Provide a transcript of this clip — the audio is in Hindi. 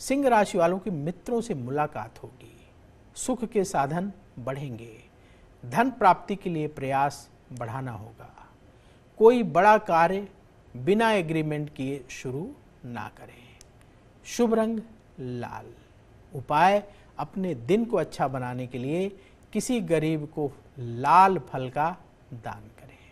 सिंह राशि वालों के मित्रों से मुलाकात होगी सुख के साधन बढ़ेंगे धन प्राप्ति के लिए प्रयास बढ़ाना होगा कोई बड़ा कार्य बिना एग्रीमेंट किए शुरू ना करें शुभ रंग लाल उपाय अपने दिन को अच्छा बनाने के लिए किसी गरीब को लाल फल का दान करें